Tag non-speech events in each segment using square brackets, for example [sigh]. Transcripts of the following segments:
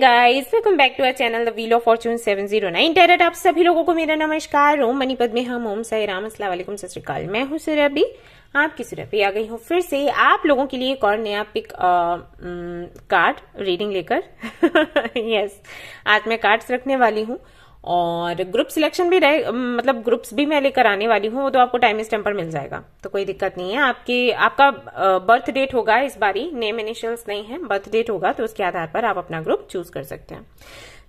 Guys welcome back to our channel the wheel of fortune 709 tarot आप सभी लोगों को मेरा नमस्कार ओम मणिपद में हम ओम सही राम अस्सलाम वालेकुम सत श्रीकाल मैं हूं सुरभि आपकी सुरभि आ गई हूँ फिर से आप लोगों के लिए एक और नया पिक कार्ड रीडिंग लेकर यस [laughs] yes, आज मैं कार्ड्स रखने वाली हूँ और ग्रुप सिलेक्शन भी रहे मतलब ग्रुप्स भी मैं लेकर आने वाली हूँ वो तो आपको टाइम इस टाइम पर मिल जाएगा तो कोई दिक्कत नहीं है आपकी आपका बर्थ डेट होगा इस बारी नेम इनिशियल्स नहीं है बर्थ डेट होगा तो उसके आधार पर आप अपना ग्रुप चूज कर सकते हैं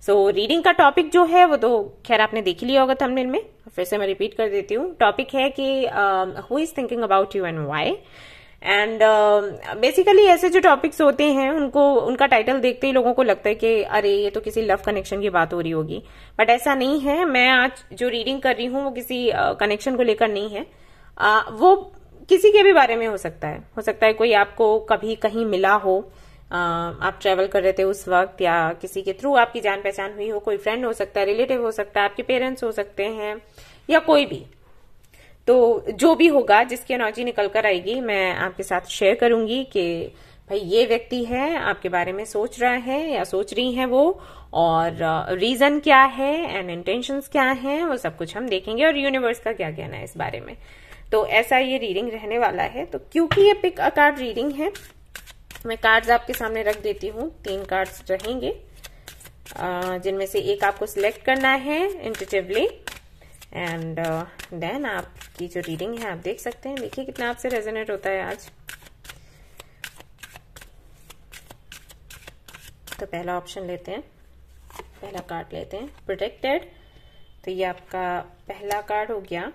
सो so, रीडिंग का टॉपिक जो है वो तो खैर आपने देख ही लिया होगा थंबनेल में फिर से मैं रिपीट कर देती हूँ टॉपिक है कि who is thinking about you and why and basically um, ऐसे जो टॉपिक्स होते हैं उनको उनका टाइटल देखते ही लोगों को लगता है कि अरे ये तो किसी लव कनेक्शन की बात हो रही होगी बट ऐसा नहीं है मैं आज जो रीडिंग कर रही हूं वो किसी कनेक्शन uh, को लेकर नहीं है uh, वो किसी के भी बारे में हो सकता है हो सकता है कोई आपको कभी कहीं मिला हो आप ट्रेवल कर रहे थे उस वक्त या किसी के थ्रू आपकी जान पहचान हुई हो कोई फ्रेंड हो सकता है रिलेटिव हो सकता है आपके पेरेंट्स हो सकते हैं या कोई भी तो जो भी होगा जिसकी एनर्जी निकल कर आएगी मैं आपके साथ शेयर करूंगी कि भाई ये व्यक्ति है आपके बारे में सोच रहा है या सोच रही है वो और रीजन क्या है एंड इंटेंशन क्या है वो सब कुछ हम देखेंगे और यूनिवर्स का क्या कहना है इस बारे में तो ऐसा ये रीडिंग रहने वाला है तो क्योंकि ये पिक अ कार्ड रीडिंग है मैं कार्ड्स आपके सामने रख देती हूँ तीन कार्ड्स रहेंगे जिनमें से एक आपको सिलेक्ट करना है इंटेटिवली एंड देन uh, आपकी जो रीडिंग है आप देख सकते हैं देखिए कितना आपसे रेजोनेट होता है आज तो पहला ऑप्शन लेते हैं पहला कार्ड लेते हैं प्रोटेक्टेड तो ये आपका पहला कार्ड हो गया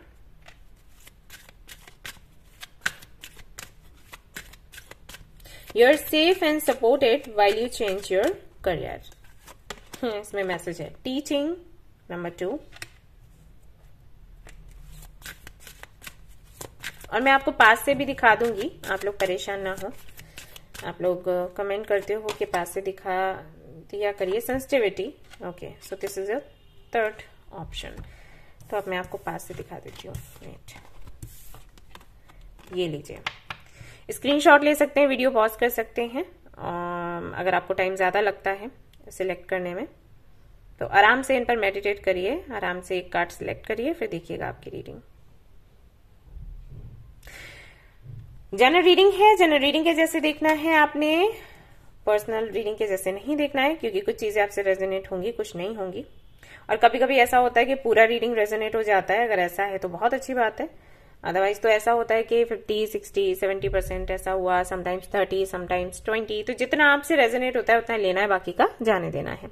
you are safe and supported while you change your career इसमें मैसेज है टीचिंग नंबर टू और मैं आपको पास से भी दिखा दूंगी आप लोग परेशान ना हो आप लोग कमेंट uh, करते हो कि पास से दिखा दिया करिए sensitivity okay so this is a third option तो अब मैं आपको पास से दिखा देती हूँ ये लीजिए स्क्रीनशॉट ले सकते हैं वीडियो पॉज कर सकते हैं um, अगर आपको टाइम ज़्यादा लगता है सिलेक्ट करने में तो आराम से इन पर मेडिटेट करिए आराम से एक कार्ड सिलेक्ट करिए फिर देखिएगा आपकी रीडिंग जनरल रीडिंग है जनरल रीडिंग के जैसे देखना है आपने पर्सनल रीडिंग के जैसे नहीं देखना है क्योंकि कुछ चीजें आपसे रेजोनेट होंगी कुछ नहीं होंगी और कभी कभी ऐसा होता है कि पूरा रीडिंग रेजोनेट हो जाता है अगर ऐसा है तो बहुत अच्छी बात है अदरवाइज तो ऐसा होता है कि 50, 60, 70 परसेंट ऐसा हुआ समटाइम्स 30, समटाइम्स 20 तो जितना आपसे रेजोनेट होता है उतना लेना है बाकी का जाने देना है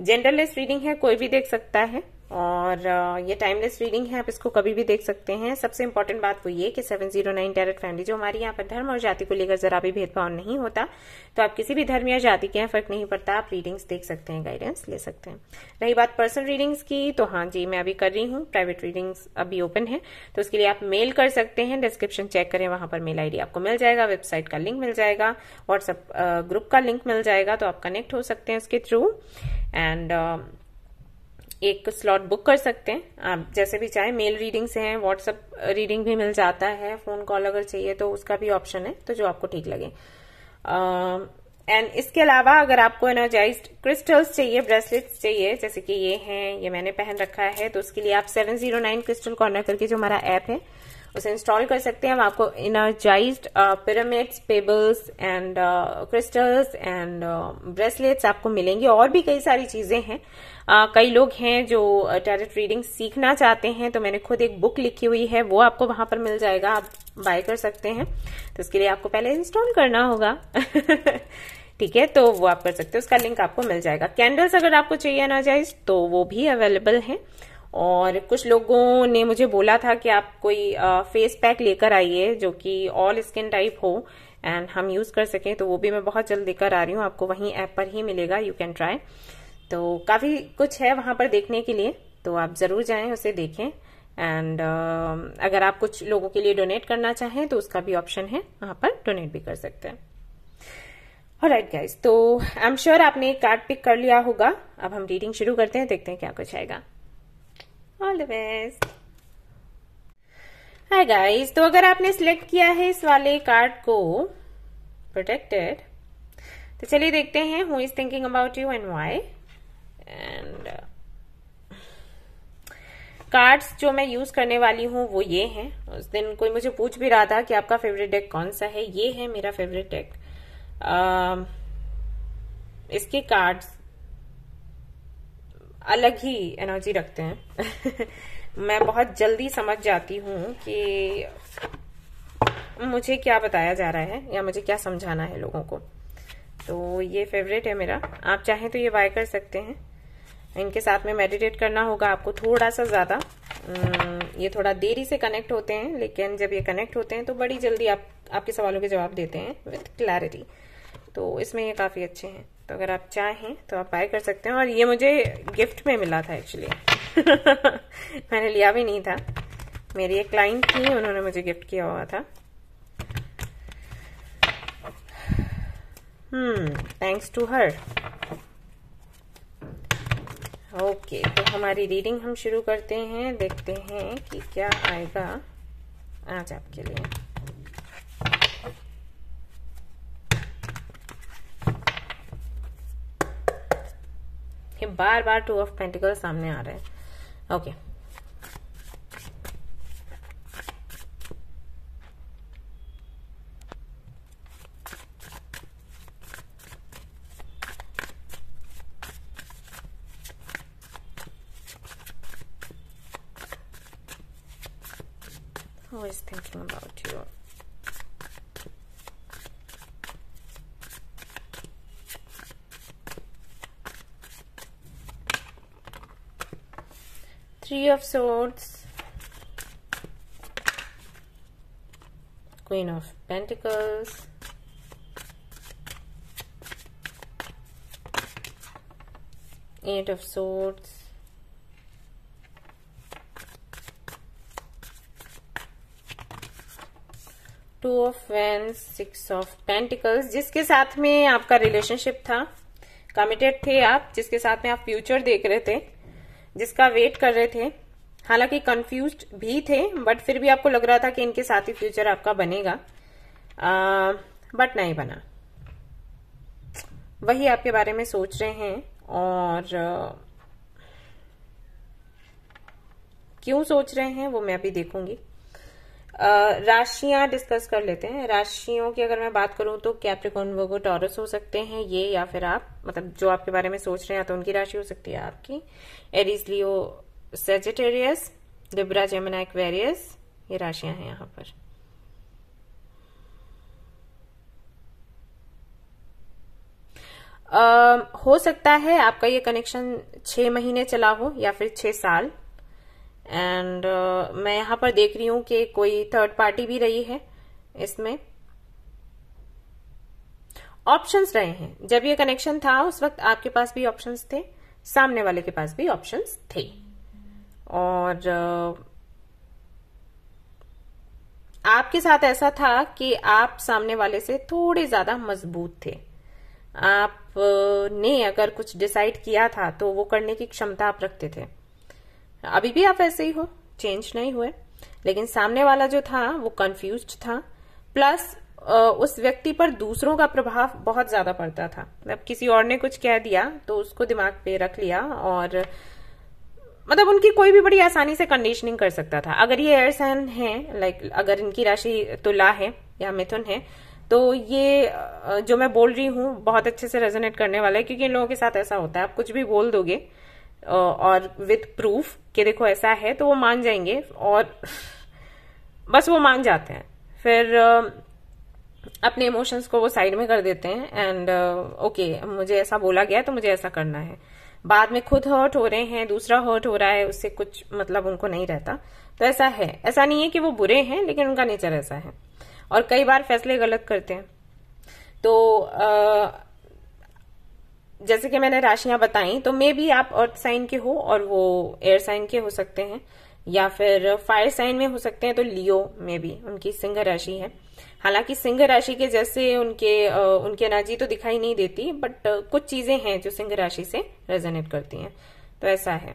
जेंडरलेस रीडिंग है कोई भी देख सकता है और ये टाइमलेस रीडिंग है आप इसको कभी भी देख सकते हैं सबसे इम्पोर्टेंट बात वो ये कि 709 जीरो नाइन फैमिली जो हमारी यहाँ पर धर्म और जाति को लेकर जरा भी भेदभाव नहीं होता तो आप किसी भी धर्म या जाति के यहाँ फर्क नहीं पड़ता आप रीडिंग्स देख सकते हैं गाइडेंस ले सकते हैं रही बात पर्सनल रीडिंग्स की तो हाँ जी मैं अभी कर रही हूँ प्राइवेट रीडिंग्स अभी ओपन है तो उसके लिए आप मेल कर सकते हैं डिस्क्रिप्शन चेक करें वहां पर मेल आईडी आपको मिल जाएगा वेबसाइट का लिंक मिल जाएगा व्हाट्सअप ग्रुप का लिंक मिल जाएगा तो आप कनेक्ट हो सकते हैं उसके थ्रू एंड एक स्लॉट बुक कर सकते हैं आप जैसे भी चाहे मेल रीडिंग से हैं व्हाट्सअप रीडिंग भी मिल जाता है फ़ोन कॉल अगर चाहिए तो उसका भी ऑप्शन है तो जो आपको ठीक लगे एंड इसके अलावा अगर आपको एनर्जाइज क्रिस्टल्स चाहिए ब्रेसलेट्स चाहिए जैसे कि ये हैं ये मैंने पहन रखा है तो उसके लिए आप 709 क्रिस्टल कॉर्नर करके जो हमारा ऐप है उसे इंस्टॉल कर सकते हैं हम आपको energize pyramids pebbles and crystals and bracelets आपको मिलेंगे और भी कई सारी चीजें हैं uh, कई लोग हैं जो टैरेट uh, रीडिंग सीखना चाहते हैं तो मैंने खुद एक बुक लिखी हुई है वो आपको वहां पर मिल जाएगा आप बाय कर सकते हैं तो उसके लिए आपको पहले इंस्टॉल करना होगा [laughs] ठीक है तो वो आप कर सकते हैं उसका लिंक आपको मिल जाएगा कैंडल्स अगर आपको चाहिए एनर्जाइज तो वो भी अवेलेबल है और कुछ लोगों ने मुझे बोला था कि आप कोई फेस पैक लेकर आइए जो कि ऑल स्किन टाइप हो एंड हम यूज़ कर सकें तो वो भी मैं बहुत जल्द लेकर आ रही हूँ आपको वहीं ऐप पर ही मिलेगा यू कैन ट्राई तो काफ़ी कुछ है वहां पर देखने के लिए तो आप ज़रूर जाएं उसे देखें एंड uh, अगर आप कुछ लोगों के लिए डोनेट करना चाहें तो उसका भी ऑप्शन है वहां पर डोनेट भी कर सकते हैं और राइट गाइज तो आई एम श्योर आपने एक कार्ड पिक कर लिया होगा अब हम रीडिंग शुरू करते हैं देखते हैं क्या कुछ आएगा all the best hi guys तो अगर आपने सिलेक्ट किया है इस वाले कार्ड को प्रोटेक्टेड तो चलिए देखते हैं who is thinking about you and why and cards जो मैं यूज करने वाली हूँ वो ये हैं उस दिन कोई मुझे पूछ भी रहा था कि आपका फेवरेट डेक कौन सा है ये है मेरा फेवरेट डेक uh, इसके कार्ड्स अलग ही एनर्जी रखते हैं [laughs] मैं बहुत जल्दी समझ जाती हूँ कि मुझे क्या बताया जा रहा है या मुझे क्या समझाना है लोगों को तो ये फेवरेट है मेरा आप चाहें तो ये बाय कर सकते हैं इनके साथ में मेडिटेट करना होगा आपको थोड़ा सा ज़्यादा ये थोड़ा देरी से कनेक्ट होते हैं लेकिन जब ये कनेक्ट होते हैं तो बड़ी जल्दी आप आपके सवालों के जवाब देते हैं विथ क्लैरिटी तो इसमें ये काफ़ी अच्छे हैं तो अगर आप चाहें तो आप बाय कर सकते हैं और ये मुझे गिफ्ट में मिला था एक्चुअली [laughs] मैंने लिया भी नहीं था मेरी एक क्लाइंट थी उन्होंने मुझे गिफ्ट किया हुआ था hmm thanks to her okay तो हमारी रीडिंग हम शुरू करते हैं देखते हैं कि क्या आएगा आज आपके लिए कि बार बार टू ऑफ पेंटिकल सामने आ रहे हैं okay always thinking about you three of swords queen of pentacles eight of swords two of wands six of pentacles जिसके साथ में आपका रिलेशनशिप था कमिटेड थे आप जिसके साथ में आप फ्यूचर देख रहे थे जिसका वेट कर रहे थे हालांकि कंफ्यूज भी थे बट फिर भी आपको लग रहा था कि इनके साथ ही फ्यूचर आपका बनेगा आ, बट नहीं बना वही आपके बारे में सोच रहे हैं और क्यों सोच रहे हैं वो मैं अभी देखूंगी राशियां डिस्कस कर लेते हैं राशियों की अगर मैं बात करूं तो कैप्रिकॉन वर्गो टॉरस हो सकते हैं ये या फिर आप मतलब जो आपके बारे में सोच रहे हैं तो उनकी राशि हो सकती है आपकी Aries Leo Sagittarius Libra Gemini Aquarius ये राशियां हैं यहां पर Uh, हो सकता है आपका ये कनेक्शन छह महीने चला हो या फिर छह साल एंड uh, मैं यहां पर देख रही हूं कि कोई थर्ड पार्टी भी रही है इसमें ऑप्शंस रहे हैं जब ये कनेक्शन था उस वक्त आपके पास भी ऑप्शंस थे सामने वाले के पास भी ऑप्शंस थे और uh, आपके साथ ऐसा था कि आप सामने वाले से थोड़े ज्यादा मजबूत थे आपने uh, अगर कुछ डिसाइड किया था तो वो करने की क्षमता आप रखते थे अभी भी आप ऐसे ही हो चेंज नहीं हुए लेकिन सामने वाला जो था वो कंफ्यूज था प्लस उस व्यक्ति पर दूसरों का प्रभाव बहुत ज्यादा पड़ता था मतलब किसी और ने कुछ कह दिया तो उसको दिमाग पे रख लिया और मतलब उनकी कोई भी बड़ी आसानी से कंडीशनिंग कर सकता था अगर ये एयरसैन है लाइक अगर इनकी राशि तुला है या मिथुन है तो ये जो मैं बोल रही हूं बहुत अच्छे से रेजोनेट करने वाला है क्योंकि इन लोगों के साथ ऐसा होता है आप कुछ भी बोल दोगे और विथ प्रूफ कि देखो ऐसा है तो वो मान जाएंगे और बस वो मान जाते हैं फिर अपने इमोशंस को वो साइड में कर देते हैं एंड ओके okay, मुझे ऐसा बोला गया तो मुझे ऐसा करना है बाद में खुद हर्ट हो रहे हैं दूसरा हर्ट हो रहा है उससे कुछ मतलब उनको नहीं रहता तो ऐसा है ऐसा नहीं है कि वो बुरे हैं लेकिन उनका नेचर ऐसा है और कई बार फैसले गलत करते हैं तो आ, जैसे कि मैंने राशियां बताई तो मे भी आप अर्थ साइन के हो और वो एयर साइन के हो सकते हैं या फिर फायर साइन में हो सकते हैं तो लियो में भी उनकी सिंह राशि है हालांकि सिंह राशि के जैसे उनके उनकी एनर्जी तो दिखाई नहीं देती बट कुछ चीजें हैं जो सिंह राशि से रेजोनेट करती हैं तो ऐसा है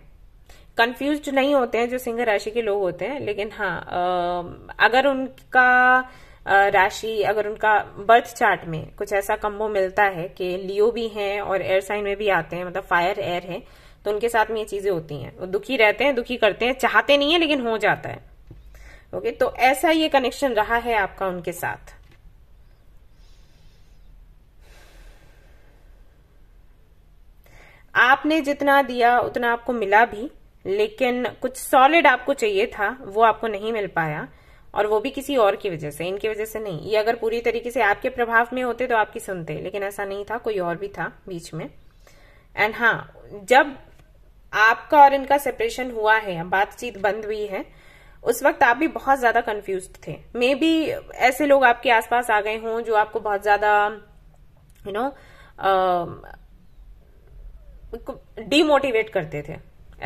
कंफ्यूज नहीं होते हैं जो सिंह राशि के लोग होते हैं लेकिन हाँ अगर उनका राशि अगर उनका बर्थ चार्ट में कुछ ऐसा कम्बो मिलता है कि लियो भी हैं और एयर साइन में भी आते हैं मतलब फायर एयर है तो उनके साथ में ये चीजें होती हैं वो दुखी रहते हैं दुखी करते हैं चाहते नहीं है लेकिन हो जाता है ओके तो ऐसा ये कनेक्शन रहा है आपका उनके साथ आपने जितना दिया उतना आपको मिला भी लेकिन कुछ सॉलिड आपको चाहिए था वो आपको नहीं मिल पाया और वो भी किसी और की वजह से इनकी वजह से नहीं ये अगर पूरी तरीके से आपके प्रभाव में होते तो आपकी सुनते लेकिन ऐसा नहीं था कोई और भी था बीच में एंड हाँ जब आपका और इनका सेपरेशन हुआ है बातचीत बंद हुई है उस वक्त आप भी बहुत ज्यादा कंफ्यूज थे मे भी ऐसे लोग आपके आसपास आ गए हों जो आपको बहुत ज्यादा यू नो डीमोटिवेट करते थे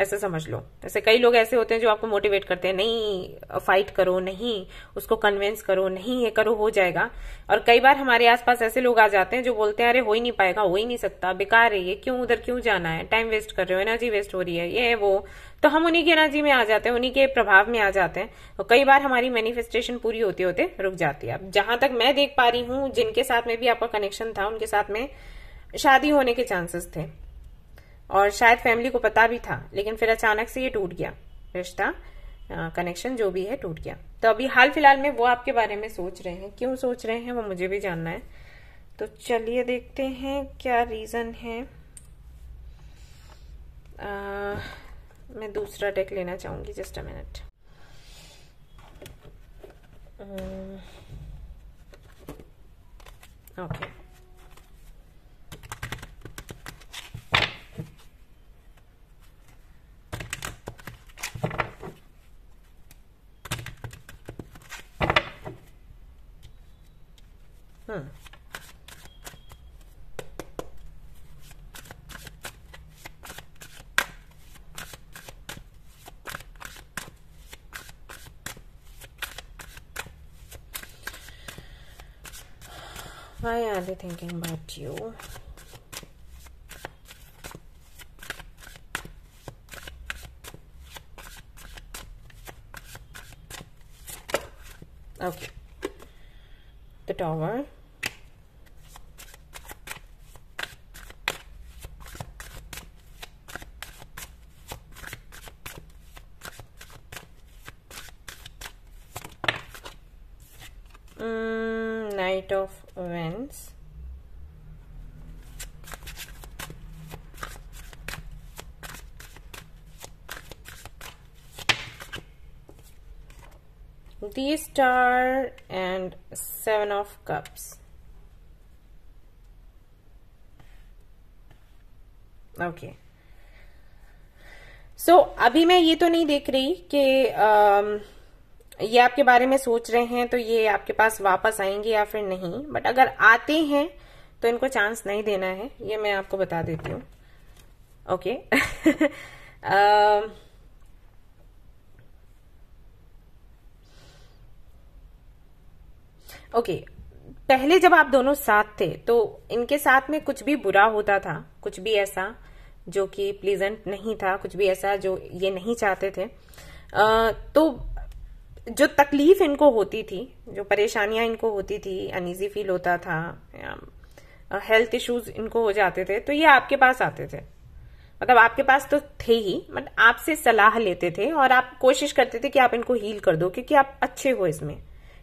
ऐसा समझ लो ऐसे कई लोग ऐसे होते हैं जो आपको मोटिवेट करते हैं नहीं फाइट करो नहीं उसको कन्विंस करो नहीं ये करो हो जाएगा और कई बार हमारे आसपास ऐसे लोग आ जाते हैं जो बोलते हैं अरे हो ही नहीं पाएगा हो ही नहीं सकता बेकार है ये क्यों उधर क्यों जाना है टाइम वेस्ट कर रहे हो एनर्जी वेस्ट हो रही है ये वो तो हम उन्हीं की एनर्जी में आ जाते हैं उन्हीं के प्रभाव में आ जाते हैं और कई बार हमारी मैनिफेस्टेशन पूरी होते होते रुक जाती है अब जहां तक मैं देख पा रही हूं जिनके साथ में भी आपका कनेक्शन था उनके साथ में शादी होने के चांसेस थे और शायद फैमिली को पता भी था लेकिन फिर अचानक से ये टूट गया रिश्ता कनेक्शन जो भी है टूट गया तो अभी हाल फिलहाल में वो आपके बारे में सोच रहे हैं क्यों सोच रहे हैं वो मुझे भी जानना है तो चलिए देखते हैं क्या रीज़न है आ, मैं दूसरा डेक लेना चाहूंगी just a minute okay constantly thinking about you. Okay. The tower. the star and seven of cups. Okay okay. So so, अभी मैं ये तो नहीं देख रही कि um, ये आपके बारे में सोच रहे हैं तो ये आपके पास वापस आएंगे या फिर नहीं बट अगर आते हैं तो इनको चांस नहीं देना है ये मैं आपको बता देती हूँ ओके okay. [laughs] Um, ओके पहले जब आप दोनों साथ थे तो इनके साथ में कुछ भी बुरा होता था कुछ भी ऐसा जो कि प्लीजेंट नहीं था कुछ भी ऐसा जो ये नहीं चाहते थे आ, तो जो तकलीफ इनको होती थी जो परेशानियां इनको होती थी अनईजी फील होता था हेल्थ इश्यूज इनको हो जाते थे तो ये आपके पास आते थे मतलब आपके पास तो थे ही बट आपसे सलाह लेते थे और आप कोशिश करते थे कि आप इनको हील कर दो क्योंकि आप अच्छे हो इसमें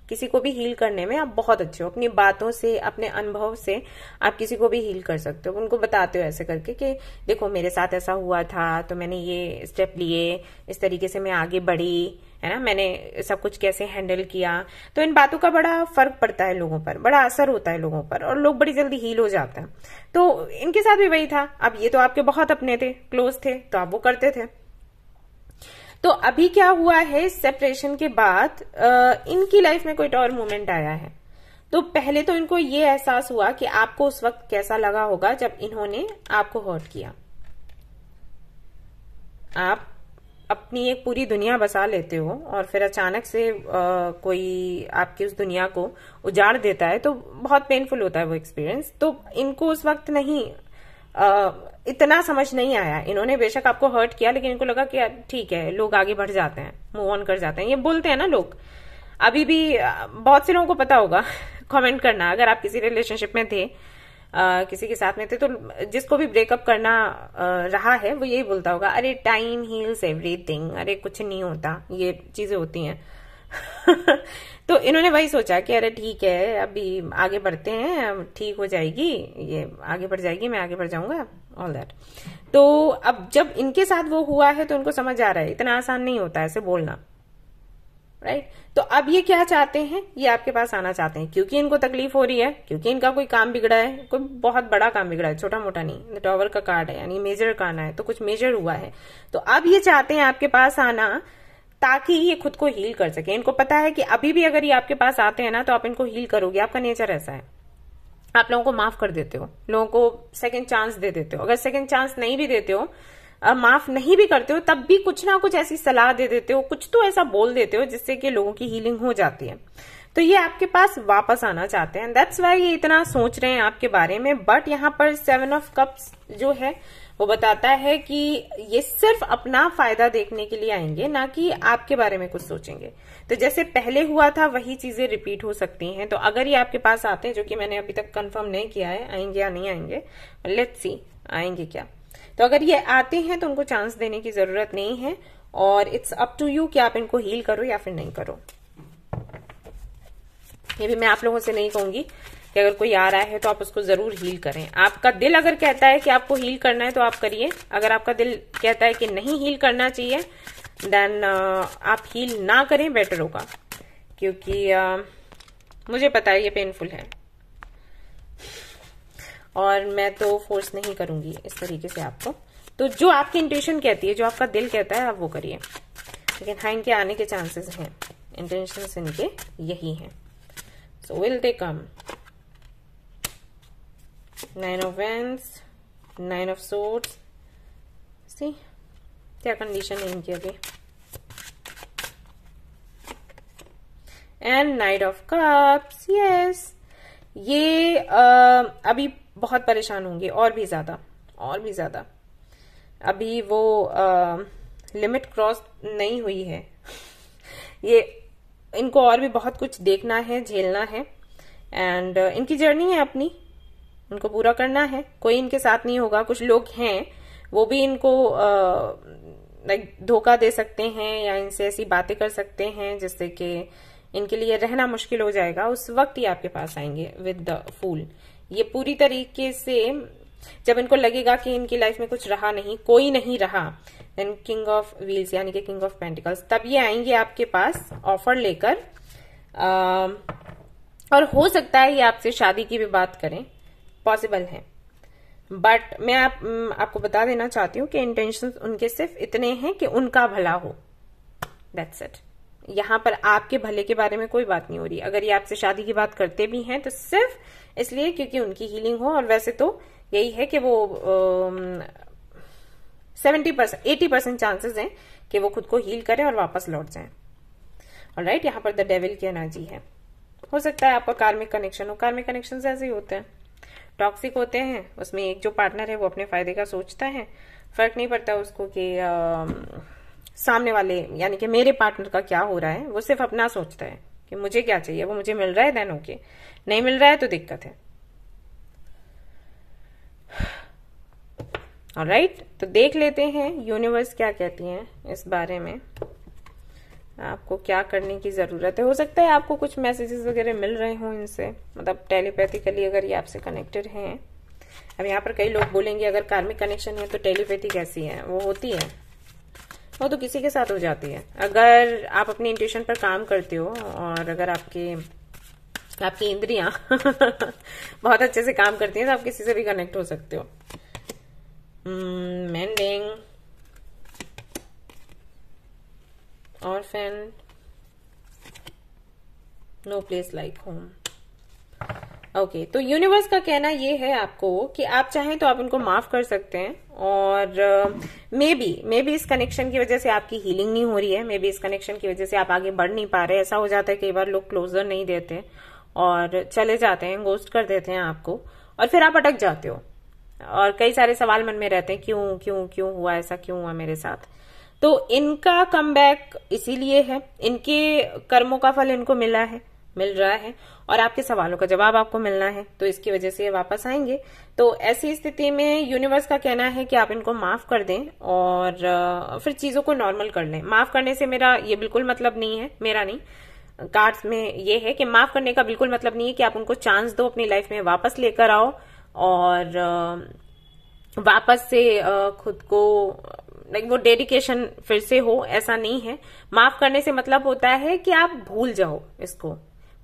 किसी को भी हील करने में आप बहुत अच्छे हो अपनी बातों से अपने अनुभव से आप किसी को भी हील कर सकते हो उनको बताते हो ऐसे करके कि देखो मेरे साथ ऐसा हुआ था तो मैंने ये स्टेप लिए इस तरीके से मैं आगे बढ़ी है ना मैंने सब कुछ कैसे हैंडल किया तो इन बातों का बड़ा फर्क पड़ता है लोगों पर बड़ा असर होता है लोगों पर और लोग बड़ी जल्दी हील हो जाते हैं तो इनके साथ भी वही था अब ये तो आपके बहुत अपने थे क्लोज थे तो आप वो करते थे तो अभी क्या हुआ है सेपरेशन के बाद इनकी लाइफ में कोई तो और मोमेंट आया है तो पहले तो इनको ये एहसास हुआ कि आपको उस वक्त कैसा लगा होगा जब इन्होंने आपको हॉट किया आप अपनी एक पूरी दुनिया बसा लेते हो और फिर अचानक से आ, कोई आपकी उस दुनिया को उजाड़ देता है तो बहुत पेनफुल होता है वो एक्सपीरियंस तो इनको उस वक्त नहीं आ, इतना समझ नहीं आया इन्होंने बेशक आपको हर्ट किया लेकिन इनको लगा कि ठीक है लोग आगे बढ़ जाते हैं मूव ऑन कर जाते हैं ये बोलते हैं ना लोग अभी भी बहुत से लोगों को पता होगा कमेंट [laughs] करना अगर आप किसी रिलेशनशिप में थे आ, किसी के साथ में थे तो जिसको भी ब्रेकअप करना आ, रहा है वो यही बोलता होगा अरे टाइम हील्स एवरीथिंग अरे कुछ नहीं होता ये चीजें होती हैं [laughs] तो इन्होंने वही सोचा कि अरे ठीक है अभी आगे बढ़ते हैं अब ठीक हो जाएगी ये आगे बढ़ जाएगी मैं आगे बढ़ जाऊंगा ऑल दैट तो अब जब इनके साथ वो हुआ है तो उनको समझ आ रहा है इतना आसान नहीं होता ऐसे बोलना राइट right? तो अब ये क्या चाहते हैं ये आपके पास आना चाहते हैं क्योंकि इनको तकलीफ हो रही है क्योंकि इनका कोई काम बिगड़ा है कोई बहुत बड़ा काम बिगड़ा है छोटा मोटा नहीं टॉवर का कार्ड है यानी मेजर का आना है तो कुछ मेजर हुआ है तो अब ये चाहते हैं आपके पास आना ताकि ये खुद को हील कर सके इनको पता है कि अभी भी अगर ये आपके पास आते हैं ना तो आप इनको हील करोगे आपका नेचर ऐसा है आप लोगों को माफ कर देते हो लोगों को सेकंड चांस दे देते हो अगर सेकंड चांस नहीं भी देते हो माफ नहीं भी करते हो तब भी कुछ ना कुछ ऐसी सलाह दे देते हो कुछ तो ऐसा बोल देते हो जिससे कि लोगों की हीलिंग हो जाती है तो ये आपके पास वापस आना चाहते हैं दैट्स वाई ये इतना सोच रहे हैं आपके बारे में बट यहाँ पर सेवन ऑफ कप्स जो है वो बताता है कि ये सिर्फ अपना फायदा देखने के लिए आएंगे ना कि आपके बारे में कुछ सोचेंगे तो जैसे पहले हुआ था वही चीजें रिपीट हो सकती हैं तो अगर ये आपके पास आते हैं जो कि मैंने अभी तक कंफर्म नहीं किया है आएंगे या नहीं आएंगे लेट्स सी आएंगे क्या तो अगर ये आते हैं तो उनको चांस देने की जरूरत नहीं है और इट्स अप टू यू कि आप इनको हील करो या फिर नहीं करो ये भी मैं आप लोगों से नहीं कहूंगी कि अगर कोई आ रहा है तो आप उसको जरूर हील करें आपका दिल अगर कहता है कि आपको हील करना है तो आप करिए अगर आपका दिल कहता है कि नहीं हील करना चाहिए देन uh, आप हील ना करें बेटर होगा क्योंकि आ, uh, मुझे पता है ये पेनफुल है और मैं तो फोर्स नहीं करूंगी इस तरीके से आपको तो जो आपकी इंटेंशन कहती है जो आपका दिल कहता है आप वो करिए लेकिन हाँ इनके आने के चांसेस हैं इंटेंशन इनके यही हैं so will they come nine of wands nine of swords see क्या कंडीशन है इनकी अभी and knight of cups yes ये आ, अभी बहुत परेशान होंगे और भी ज्यादा और भी ज्यादा अभी वो लिमिट क्रॉस नहीं हुई है ये इनको और भी बहुत कुछ देखना है झेलना है एंड इनकी जर्नी है अपनी उनको पूरा करना है कोई इनके साथ नहीं होगा कुछ लोग हैं वो भी इनको लाइक धोखा दे सकते हैं या इनसे ऐसी बातें कर सकते हैं जिससे कि इनके लिए रहना मुश्किल हो जाएगा उस वक्त ही आपके पास आएंगे विद द फूल ये पूरी तरीके से जब इनको लगेगा कि इनकी लाइफ में कुछ रहा नहीं कोई नहीं रहा देन किंग ऑफ व्हील्स यानी कि किंग ऑफ पेंटिकल्स तब ये आएंगे आपके पास ऑफर लेकर और हो सकता है ये आपसे शादी की भी बात करें पॉसिबल है बट मैं आप, mm, आपको बता देना चाहती हूँ कि इंटेंशन उनके सिर्फ इतने हैं कि उनका भला हो दैट्स इट यहां पर आपके भले के बारे में कोई बात नहीं हो रही अगर ये आपसे शादी की बात करते भी हैं तो सिर्फ इसलिए क्योंकि उनकी हीलिंग हो और वैसे तो यही है कि वो seventy percent eighty percent chances हैं कि वो खुद को हील करें और वापस लौट जाएं और राइट यहां पर द डेविल की एनर्जी है हो सकता है आपका कार्मिक कनेक्शन हो कार्मिक कनेक्शन ऐसे ही होते हैं टॉक्सिक होते हैं उसमें एक जो पार्टनर है वो अपने फायदे का सोचता है फर्क नहीं पड़ता उसको कि आ, सामने वाले यानी कि मेरे पार्टनर का क्या हो रहा है वो सिर्फ अपना सोचता है कि मुझे क्या चाहिए वो मुझे मिल रहा है देन ओके नहीं मिल रहा है तो दिक्कत है राइट right, तो देख लेते हैं यूनिवर्स क्या कहती है इस बारे में आपको क्या करने की ज़रूरत है हो सकता है आपको कुछ मैसेजेस वगैरह मिल रहे हों इनसे मतलब टेलीपैथिकली अगर ये आपसे कनेक्टेड हैं अब यहाँ पर कई लोग बोलेंगे अगर कार्मिक कनेक्शन है तो टेलीपैथी कैसी है वो होती है वो तो किसी के साथ हो जाती है अगर आप अपनी इंट्यूशन पर काम करते हो और अगर आपके आपकी इंद्रिया [laughs] बहुत अच्छे से काम करती हैं तो आप किसी से भी कनेक्ट हो सकते हो mending hmm, orphan no place like home okay तो यूनिवर्स का कहना ये है आपको कि आप चाहें तो आप उनको माफ कर सकते हैं और मे बी मे बी इस कनेक्शन की वजह से आपकी हीलिंग नहीं हो रही है मे बी इस कनेक्शन की वजह से आप आगे बढ़ नहीं पा रहे ऐसा हो जाता है कई बार लोग क्लोजर नहीं देते और चले जाते हैं गोस्ट कर देते हैं आपको और फिर आप अटक जाते हो और कई सारे सवाल मन में रहते हैं क्यों क्यों क्यों हुआ ऐसा क्यों हुआ मेरे साथ तो इनका कम इसीलिए है इनके कर्मों का फल इनको मिला है मिल रहा है और आपके सवालों का जवाब आपको मिलना है तो इसकी वजह से वापस आएंगे तो ऐसी स्थिति में यूनिवर्स का कहना है कि आप इनको माफ कर दें और फिर चीजों को नॉर्मल कर लें माफ करने से मेरा ये बिल्कुल मतलब नहीं है मेरा नहीं कार्ड्स में ये है कि माफ करने का बिल्कुल मतलब नहीं है कि आप उनको चांस दो अपनी लाइफ में वापस लेकर आओ और वापस से खुद को लाइक वो डेडिकेशन फिर से हो ऐसा नहीं है माफ करने से मतलब होता है कि आप भूल जाओ इसको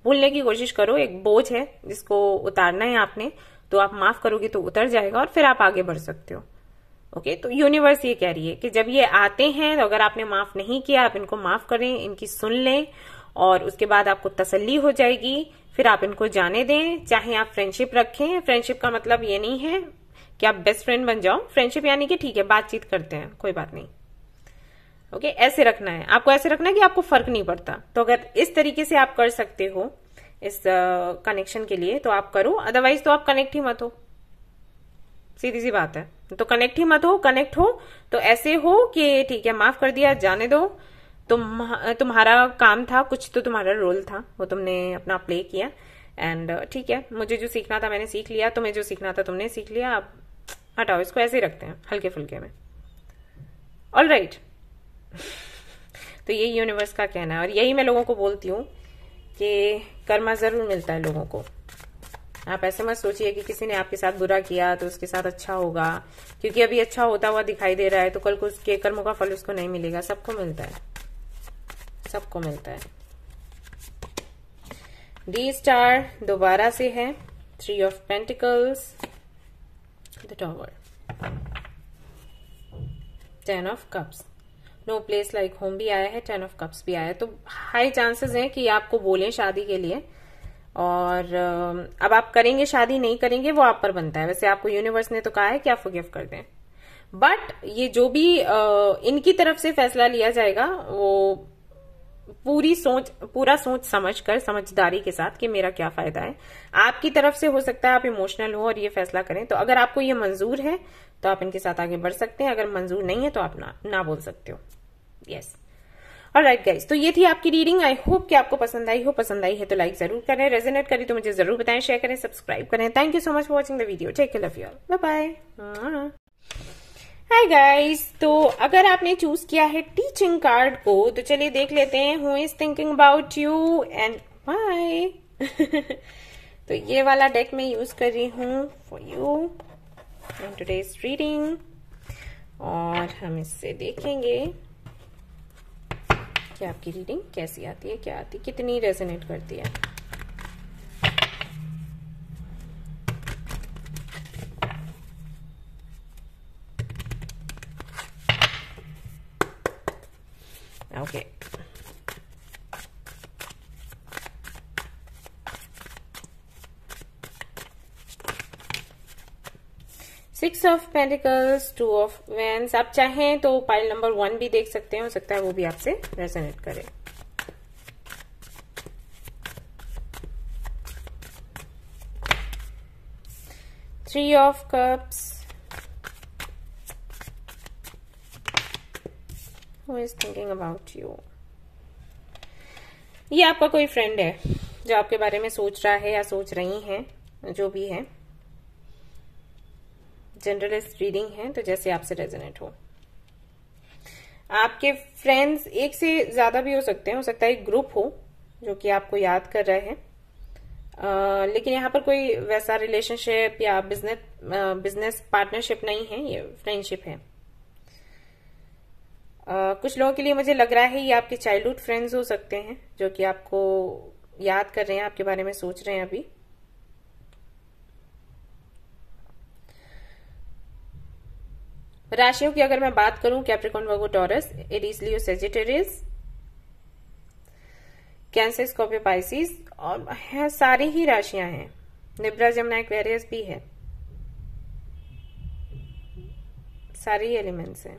भूलने की कोशिश करो एक बोझ है जिसको उतारना है आपने तो आप माफ करोगे तो उतर जाएगा और फिर आप आगे बढ़ सकते हो ओके okay, तो यूनिवर्स ये कह रही है कि जब ये आते हैं तो अगर आपने माफ नहीं किया आप इनको माफ करें इनकी सुन लें और उसके बाद आपको तसल्ली हो जाएगी फिर आप इनको जाने दें चाहे आप फ्रेंडशिप रखें फ्रेंडशिप का मतलब ये नहीं है कि आप बेस्ट फ्रेंड बन जाओ फ्रेंडशिप यानी कि ठीक है बातचीत करते हैं कोई बात नहीं ओके okay, ऐसे रखना है आपको ऐसे रखना है कि आपको फर्क नहीं पड़ता तो अगर इस तरीके से आप कर सकते हो इस कनेक्शन uh, के लिए तो आप करो अदरवाइज तो आप कनेक्ट ही मत हो सीधी सी बात है तो कनेक्ट ही मत हो कनेक्ट हो तो ऐसे हो कि ठीक है माफ कर दिया जाने दो तुम तुम्हारा काम था कुछ तो तुम्हारा रोल था वो तुमने अपना प्ले किया एंड ठीक है मुझे जो सीखना था मैंने सीख लिया तुम्हें जो सीखना था तुमने सीख लिया आप हटाओ इसको ऐसे ही रखते हैं हल्के फुल्के में ऑल राइट तो यही यूनिवर्स का कहना है और यही मैं लोगों को बोलती हूँ कि कर्मा ज़रूर मिलता है लोगों को आप ऐसे मत सोचिए कि किसी ने आपके साथ बुरा किया तो उसके साथ अच्छा होगा क्योंकि अभी अच्छा होता हुआ दिखाई दे रहा है तो कल को उसके कर्मों का फल उसको नहीं मिलेगा सबको मिलता है सबको मिलता है डी स्टार दोबारा से है three of pentacles the tower. Ten of cups no place like home भी आया है टेन ऑफ कप्स भी आया है तो हाई चांसेस हैं कि आपको बोलें शादी के लिए और अब आप करेंगे शादी नहीं करेंगे वो आप पर बनता है वैसे आपको यूनिवर्स ने तो कहा है कि आप फॉरगिव कर दें बट ये जो भी इनकी तरफ से फैसला लिया जाएगा वो पूरी सोच पूरा सोच समझ कर समझदारी के साथ कि मेरा क्या फायदा है आपकी तरफ से हो सकता है आप इमोशनल हो और ये फैसला करें तो अगर आपको ये मंजूर है तो आप इनके साथ आगे बढ़ सकते हैं अगर मंजूर नहीं है तो आप ना ना बोल सकते हो यस और राइट गाइज तो ये थी आपकी रीडिंग आई होप कि आपको पसंद आई हो पसंद आई है तो लाइक जरूर करें रेजोनेट करें तो मुझे जरूर बताएं शेयर करें सब्सक्राइब करें thank you so much for watching the video take love you all bye bye hi guys तो अगर आपने चूज किया है टीचिंग कार्ड को तो चलिए देख लेते हैं who is thinking about you and why तो ये वाला डेक मैं यूज कर रही हूँ for you and today's reading और हम इससे देखेंगे कि आपकी रीडिंग कैसी आती है क्या आती है कितनी रेजोनेट करती है Okay. Six of Pentacles, two of Wands. आप चाहें तो पाइल नंबर वन भी देख सकते हैं हो सकता है वो भी आपसे रेजोनेट करे three of cups who is thinking about you ये आपका कोई फ्रेंड है जो आपके बारे में सोच रहा है या सोच रही हैं जो भी है जनरलिस्ट रीडिंग है तो जैसे आपसे रेजोनेट हो आपके फ्रेंड्स एक से ज्यादा भी हो सकते हैं हो सकता है एक ग्रुप हो जो कि आपको याद कर रहे हैं लेकिन यहाँ पर कोई वैसा रिलेशनशिप या बिजनेस बिजनेस पार्टनरशिप नहीं है ये फ्रेंडशिप है कुछ लोगों के लिए मुझे लग रहा है ये आपके चाइल्डहुड फ्रेंड्स हो सकते हैं जो कि आपको याद कर रहे हैं आपके बारे में सोच रहे हैं अभी राशियों की अगर मैं बात करूं Capricorn Virgo Taurus Aries Leo Sagittarius Cancer Scorpio Pisces और है, सारी ही राशियां हैं निब्रा जमुना एक्वेरियस भी है सारी एलिमेंट्स हैं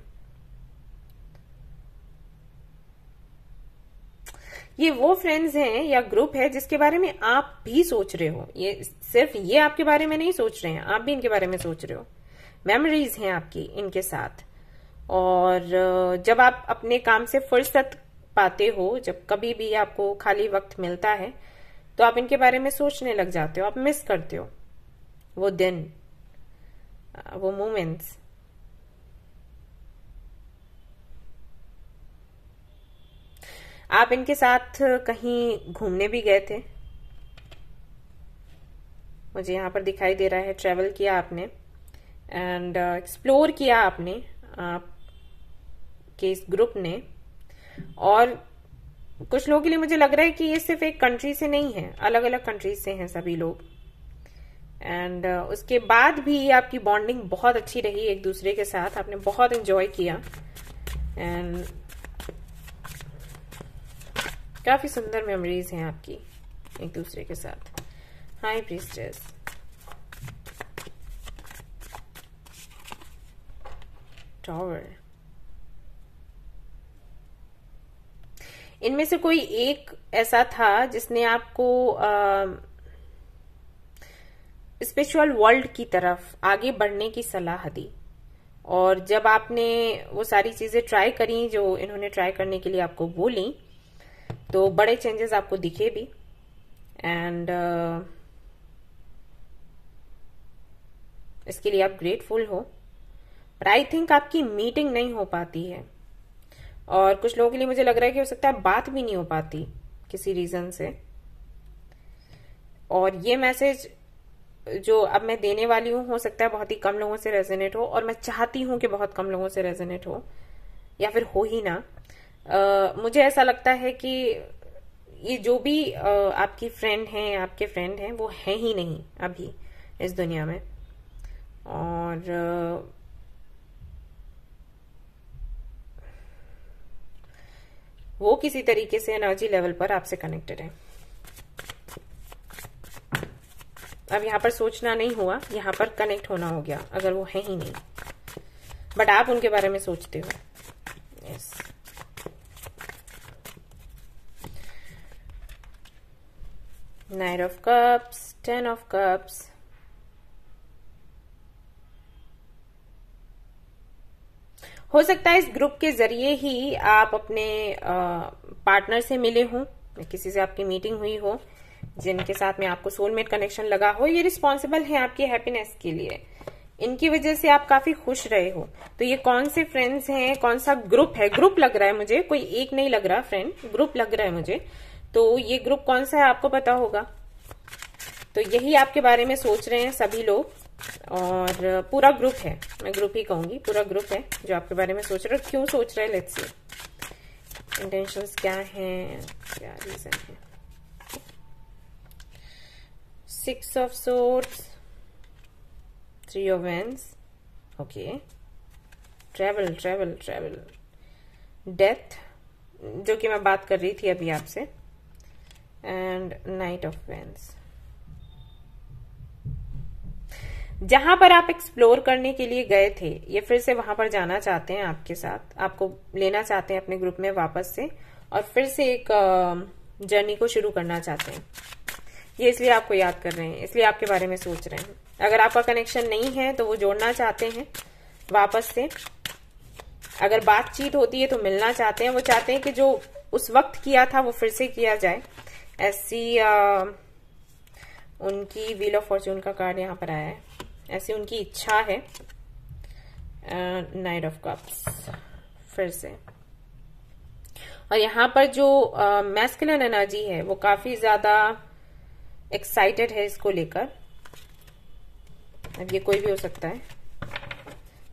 ये वो फ्रेंड्स हैं या ग्रुप है जिसके बारे में आप भी सोच रहे हो ये सिर्फ ये आपके बारे में नहीं सोच रहे हैं आप भी इनके बारे में सोच रहे हो मेमोरीज हैं आपकी इनके साथ और जब आप अपने काम से फुर्सत पाते हो जब कभी भी आपको खाली वक्त मिलता है तो आप इनके बारे में सोचने लग जाते हो आप मिस करते हो वो दिन वो मोमेंट्स आप इनके साथ कहीं घूमने भी गए थे मुझे यहाँ पर दिखाई दे रहा है ट्रेवल किया आपने एंड एक्सप्लोर uh, किया आपने आप के इस ग्रुप ने और कुछ लोगों के लिए मुझे लग रहा है कि ये सिर्फ एक कंट्री से नहीं है अलग अलग कंट्रीज से हैं सभी लोग एंड uh, उसके बाद भी आपकी बॉन्डिंग बहुत अच्छी रही एक दूसरे के साथ आपने बहुत इंजॉय किया एंड काफ़ी सुंदर मेमोरीज हैं आपकी एक दूसरे के साथ हाई प्रिस्टेस टॉवर इनमें से कोई एक ऐसा था जिसने आपको स्पिरिचुअल वर्ल्ड की तरफ आगे बढ़ने की सलाह दी और जब आपने वो सारी चीज़ें ट्राई करी जो इन्होंने ट्राई करने के लिए आपको बोली तो बड़े चेंजेस आपको दिखे भी एंड uh, इसके लिए आप ग्रेटफुल हो पर आई थिंक आपकी मीटिंग नहीं हो पाती है और कुछ लोगों के लिए मुझे लग रहा है कि हो सकता है बात भी नहीं हो पाती किसी रीजन से और ये मैसेज जो अब मैं देने वाली हूं हो सकता है बहुत ही कम लोगों से रेजोनेट हो और मैं चाहती हूं कि बहुत कम लोगों से रेजोनेट हो या फिर हो ही ना मुझे ऐसा लगता है कि ये जो भी uh, आपकी फ्रेंड हैं आपके फ्रेंड हैं वो हैं ही नहीं अभी इस दुनिया में और uh, वो किसी तरीके से एनर्जी लेवल पर आपसे कनेक्टेड है अब यहां पर सोचना नहीं हुआ यहां पर कनेक्ट होना हो गया अगर वो है ही नहीं बट आप उनके बारे में सोचते हो yes yes. Knight of Cups, Ten of Cups. हो सकता है इस ग्रुप के जरिए ही आप अपने पार्टनर से मिले हों किसी से आपकी मीटिंग हुई हो जिनके साथ में आपको सोलमेट कनेक्शन लगा हो ये रिस्पॉन्सिबल है आपकी हैप्पीनेस के लिए इनकी वजह से आप काफी खुश रहे हो तो ये कौन से फ्रेंड्स हैं कौन सा ग्रुप है ग्रुप लग रहा है मुझे कोई एक नहीं लग रहा फ्रेंड ग्रुप लग रहा है मुझे तो ये ग्रुप कौन सा है आपको पता होगा तो यही आपके बारे में सोच रहे हैं सभी लोग और पूरा ग्रुप है मैं ग्रुप ही कहूंगी पूरा ग्रुप है जो आपके बारे में सोच रहे और क्यों सोच रहे हैं लेट्स सी इंटेंशन क्या है क्या रीजन है six of swords three of wands okay travel travel travel death जो कि मैं बात कर रही थी अभी आपसे एंड नाइट ऑफ वेंस जहां पर आप एक्सप्लोर करने के लिए गए थे ये फिर से वहां पर जाना चाहते हैं आपके साथ आपको लेना चाहते हैं अपने ग्रुप में वापस से और फिर से एक जर्नी को शुरू करना चाहते हैं ये इसलिए आपको याद कर रहे हैं इसलिए आपके बारे में सोच रहे हैं अगर आपका कनेक्शन नहीं है तो वो जोड़ना चाहते हैं वापस से अगर बातचीत होती है तो मिलना चाहते हैं वो चाहते हैं कि जो उस वक्त किया था वो फिर से किया जाए ऐसी uh, उनकी व्हील ऑफ फॉर्चून का कार्ड यहाँ पर आया है ऐसी उनकी इच्छा है नाइट ऑफ कप्स फिर से और यहाँ पर जो मैस्कुलिन uh, एनर्जी है वो काफी ज्यादा एक्साइटेड है इसको लेकर अब ये कोई भी हो सकता है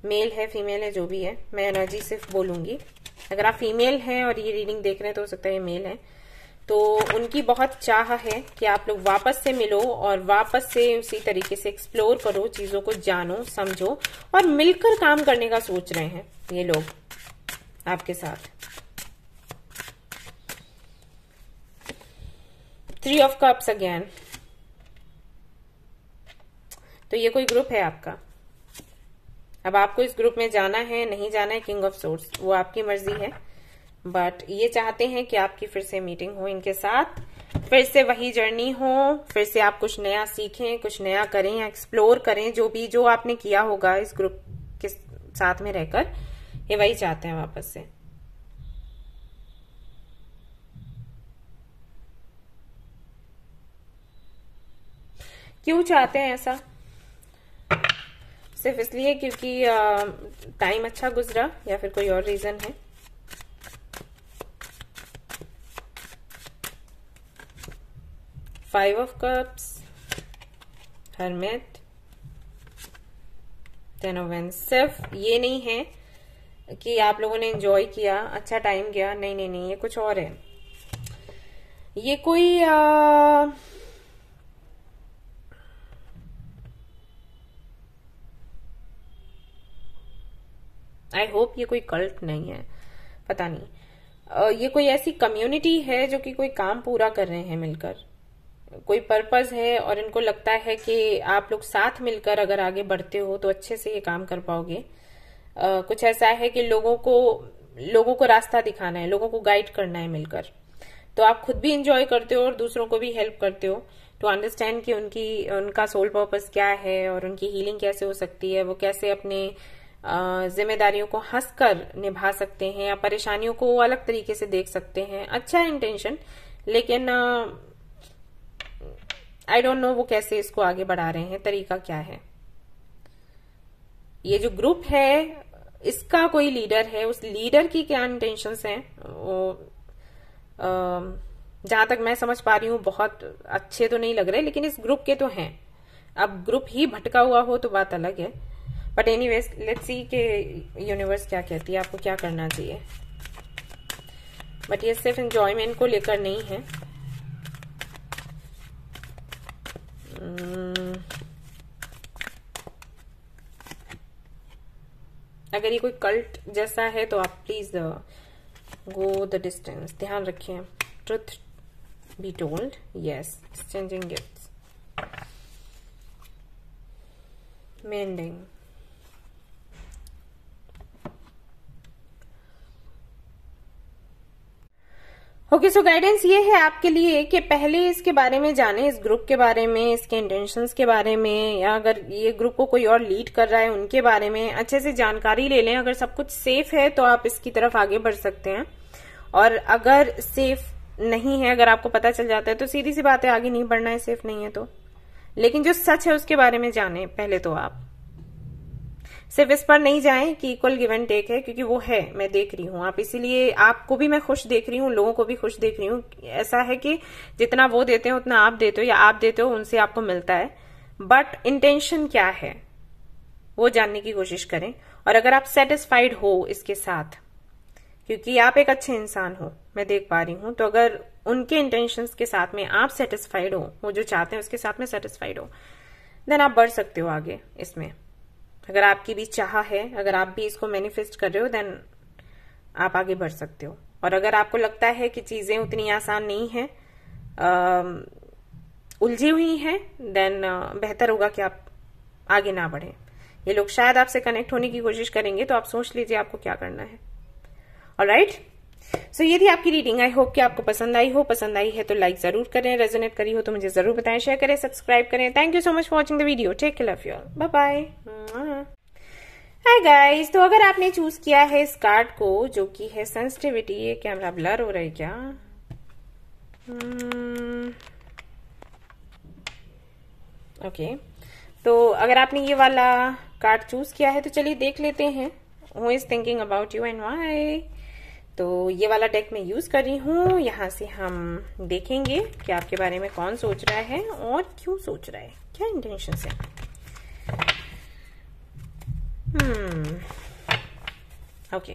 मेल है फीमेल है जो भी है मैं एनर्जी सिर्फ बोलूंगी अगर आप फीमेल हैं और ये रीडिंग देख रहे हैं तो हो सकता है ये मेल है तो उनकी बहुत चाह है कि आप लोग वापस से मिलो और वापस से उसी तरीके से एक्सप्लोर करो चीज़ों को जानो समझो और मिलकर काम करने का सोच रहे हैं ये लोग आपके साथ थ्री ऑफ कप्स अगेन तो ये कोई ग्रुप है आपका अब आपको इस ग्रुप में जाना है नहीं जाना है किंग ऑफ सोर्स वो आपकी मर्जी है बट ये चाहते हैं कि आपकी फिर से मीटिंग हो इनके साथ फिर से वही जर्नी हो फिर से आप कुछ नया सीखें कुछ नया करें एक्सप्लोर करें जो भी जो आपने किया होगा इस ग्रुप के साथ में रहकर ये वही चाहते हैं वापस से क्यों चाहते हैं ऐसा सिर्फ इसलिए क्योंकि टाइम अच्छा गुजरा या फिर कोई और रीजन है five of cups hermit ten सिर्फ ये नहीं है कि आप लोगों ने इंजॉय किया अच्छा टाइम गया नहीं नहीं नहीं ये कुछ और है ये कोई आ, आई होप ये कोई कल्ट नहीं है पता नहीं ये कोई ऐसी कम्युनिटी है जो कि कोई काम पूरा कर रहे हैं मिलकर कोई पर्पज है और इनको लगता है कि आप लोग साथ मिलकर अगर आगे बढ़ते हो तो अच्छे से ये काम कर पाओगे आ, कुछ ऐसा है कि लोगों को लोगों को रास्ता दिखाना है लोगों को गाइड करना है मिलकर तो आप खुद भी इंजॉय करते हो और दूसरों को भी हेल्प करते हो टू अंडरस्टैंड कि उनकी उनका सोल पर्पज क्या है और उनकी हीलिंग कैसे हो सकती है वो कैसे अपने जिम्मेदारियों को हंस निभा सकते हैं या परेशानियों को अलग तरीके से देख सकते हैं अच्छा है इंटेंशन लेकिन आई डोंट नो वो कैसे इसको आगे बढ़ा रहे हैं तरीका क्या है ये जो ग्रुप है इसका कोई लीडर है उस लीडर की क्या इंटेंशन है वो जहां तक मैं समझ पा रही हूं बहुत अच्छे तो नहीं लग रहे लेकिन इस ग्रुप के तो हैं अब ग्रुप ही भटका हुआ हो तो बात अलग है but anyways let see के यूनिवर्स क्या कहती है आपको क्या करना चाहिए बट ये सिर्फ एंजॉयमेंट को लेकर नहीं है हम्म। अगर ये कोई कल्ट जैसा है तो आप प्लीज गो द डिस्टेंस ध्यान रखिए truth be told yes exchanging gift mending okay so guidance ये है आपके लिए कि पहले इसके बारे में जाने इस ग्रुप के बारे में इसके इंटेंशन के बारे में या अगर ये ग्रुप को कोई और लीड कर रहा है उनके बारे में अच्छे से जानकारी ले लें अगर सब कुछ सेफ है तो आप इसकी तरफ आगे बढ़ सकते हैं और अगर सेफ नहीं है अगर आपको पता चल जाता है तो सीधी सी बात है आगे नहीं बढ़ना है सेफ नहीं है तो लेकिन जो सच है उसके बारे में जाने पहले तो आप सिर्फ इस पर नहीं जाएं कि इक्वल गिव एंड टेक है क्योंकि वो है मैं देख रही हूं आप इसीलिए आपको भी मैं खुश देख रही हूं लोगों को भी खुश देख रही हूं ऐसा है कि जितना वो देते हैं उतना आप देते हो या आप देते हो उनसे आपको मिलता है बट इंटेंशन क्या है वो जानने की कोशिश करें और अगर आप सेटिस्फाइड हो इसके साथ क्योंकि आप एक अच्छे इंसान हो मैं देख पा रही हूं तो अगर उनके इंटेंशन के साथ में आप सेटिस्फाइड हो वो जो चाहते हैं उसके साथ में सेटिस्फाइड हो देन आप बढ़ सकते हो आगे इसमें अगर आपकी भी चाह है अगर आप भी इसको मैनिफेस्ट कर रहे हो देन आप आगे बढ़ सकते हो और अगर आपको लगता है कि चीज़ें उतनी आसान नहीं है उलझी हुई है देन बेहतर होगा कि आप आगे ना बढ़े ये लोग शायद आपसे कनेक्ट होने की कोशिश करेंगे तो आप सोच लीजिए आपको क्या करना है और राइट right? सो so, ये थी आपकी रीडिंग आई होप कि आपको पसंद आई हो पसंद आई है तो लाइक जरूर करें रेजोनेट करी हो तो मुझे जरूर बताएं शेयर करें सब्सक्राइब करें thank you so much for watching the video take love your bye bye hi guys तो अगर आपने चूज किया है इस कार्ड को जो कि है सेंसिटिविटी ये कैमरा ब्लर हो रहा है क्या ओके hmm. okay. तो अगर आपने ये वाला कार्ड चूज किया है तो चलिए देख लेते हैं who is thinking about you and why तो ये वाला डेक मैं यूज़ कर रही हूँ यहाँ से हम देखेंगे कि आपके बारे में कौन सोच रहा है और क्यों सोच रहा है क्या इंटेंशन है okay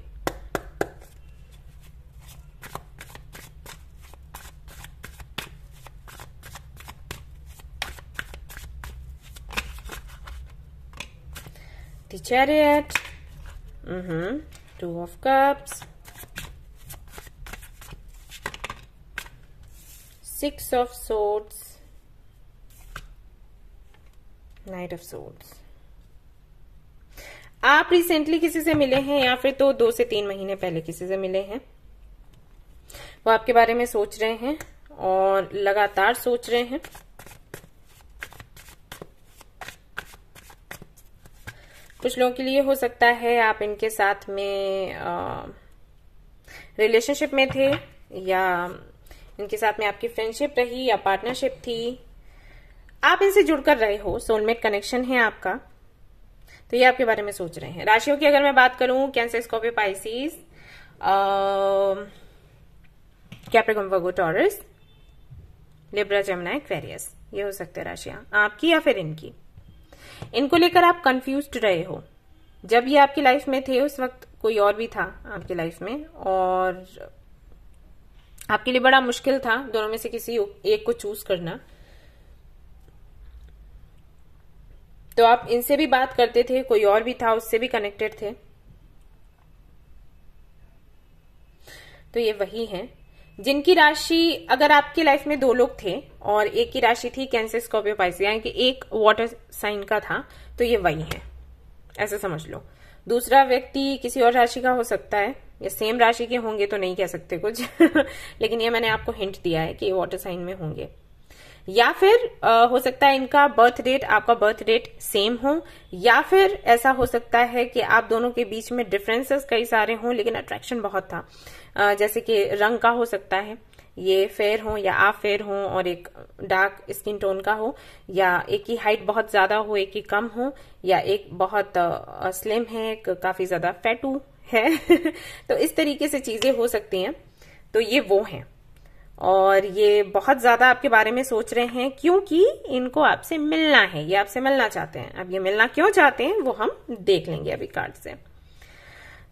chariot Chariot, mm-hmm, six of swords knight of swords आप रिसेंटली किसी से मिले हैं या फिर तो दो से तीन महीने पहले किसी से मिले हैं वो आपके बारे में सोच रहे हैं और लगातार सोच रहे हैं कुछ लोगों के लिए हो सकता है आप इनके साथ में रिलेशनशिप में थे या इनके साथ में आपकी फ्रेंडशिप रही या पार्टनरशिप थी आप इनसे जुड़कर रहे हो सोलमेट कनेक्शन है आपका तो ये आपके बारे में सोच रहे हैं राशियों की अगर मैं बात करूं Cancer Scorpio Pisces Capricorn Virgo Taurus Libra जमुना एक्वेरियस ये हो सकते हैं राशियां आपकी या फिर इनकी इनको लेकर आप कंफ्यूज रहे हो जब ये आपकी लाइफ में थे उस वक्त कोई और भी था आपकी लाइफ में और आपके लिए बड़ा मुश्किल था दोनों में से किसी एक को चूज करना तो आप इनसे भी बात करते थे कोई और भी था उससे भी कनेक्टेड थे तो ये वही है जिनकी राशि अगर आपकी लाइफ में दो लोग थे और एक की राशि थी कैंसर स्कॉर्पियो पाइस यानी कि एक वाटर साइन का था तो ये वही है ऐसा समझ लो दूसरा व्यक्ति किसी और राशि का हो सकता है ये सेम राशि के होंगे तो नहीं कह सकते कुछ [laughs] लेकिन ये मैंने आपको हिंट दिया है कि वाटर साइन में होंगे या फिर आ, हो सकता है इनका बर्थ डेट आपका बर्थ डेट सेम हो या फिर ऐसा हो सकता है कि आप दोनों के बीच में डिफरेंसेस कई सारे हों लेकिन अट्रैक्शन बहुत था आ, जैसे कि रंग का हो सकता है ये फेयर हो या आप फेयर हो और एक डार्क स्किन टोन का हो या एक की हाइट बहुत ज्यादा हो एक की कम हो या एक बहुत स्लिम है काफी ज्यादा फैटू है [laughs] तो इस तरीके से चीजें हो सकती हैं तो ये वो हैं और ये बहुत ज्यादा आपके बारे में सोच रहे हैं क्योंकि इनको आपसे मिलना है ये आपसे मिलना चाहते हैं अब ये मिलना क्यों चाहते हैं वो हम देख लेंगे अभी कार्ड से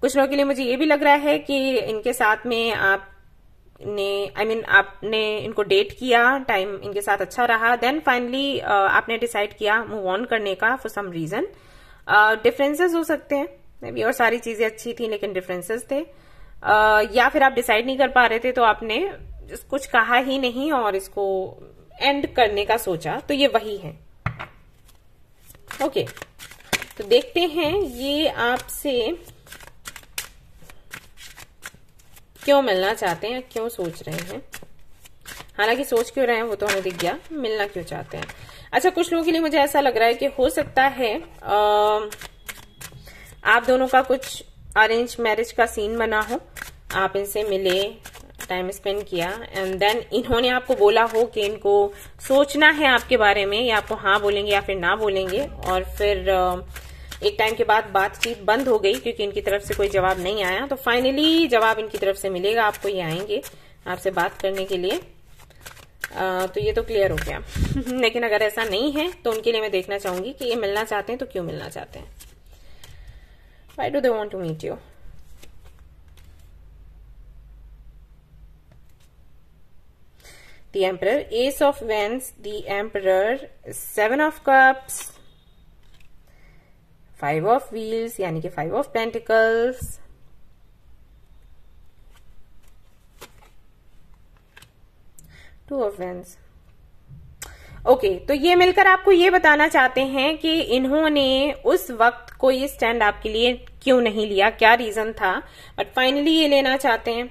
कुछ लोगों के लिए मुझे ये भी लग रहा है कि इनके साथ में आप ने आई I मीन mean, आपने इनको डेट किया टाइम इनके साथ अच्छा रहा देन फाइनली uh, आपने डिसाइड किया मूव ऑन करने का फॉर सम रीजन डिफरेंसेस हो सकते हैं मे बी और सारी चीजें अच्छी थी लेकिन डिफरेंसेस थे आ, या फिर आप डिसाइड नहीं कर पा रहे थे तो आपने कुछ कहा ही नहीं और इसको एंड करने का सोचा तो ये वही है ओके तो देखते हैं ये आपसे क्यों मिलना चाहते हैं क्यों सोच रहे हैं हालांकि सोच क्यों रहे हैं वो तो हमें दिख गया मिलना क्यों चाहते हैं अच्छा कुछ लोगों के लिए मुझे ऐसा लग रहा है कि हो सकता है आ, आप दोनों का कुछ अरेंज मैरिज का सीन बना हो आप इनसे मिले टाइम स्पेंड किया एंड देन इन्होंने आपको बोला हो कि इनको सोचना है आपके बारे में या आपको हाँ बोलेंगे या फिर ना बोलेंगे और फिर एक टाइम के बाद बातचीत बंद हो गई क्योंकि इनकी तरफ से कोई जवाब नहीं आया तो फाइनली जवाब इनकी तरफ से मिलेगा आपको ये आएंगे आपसे बात करने के लिए आ, तो ये तो क्लियर हो गया [laughs] लेकिन अगर ऐसा नहीं है तो उनके लिए मैं देखना चाहूंगी कि ये मिलना चाहते हैं तो क्यों मिलना चाहते हैं Why do they want to meet you? The Emperor, Ace of Wands, the Emperor, Seven of Cups, Five of Wheels, यानी Five of Pentacles, Two of Wands. Okay okay, तो ये मिलकर आपको ये बताना चाहते हैं कि इन्होंने उस वक्त को ये स्टैंड आपके लिए क्यों नहीं लिया क्या रीजन था बट फाइनली ये लेना चाहते हैं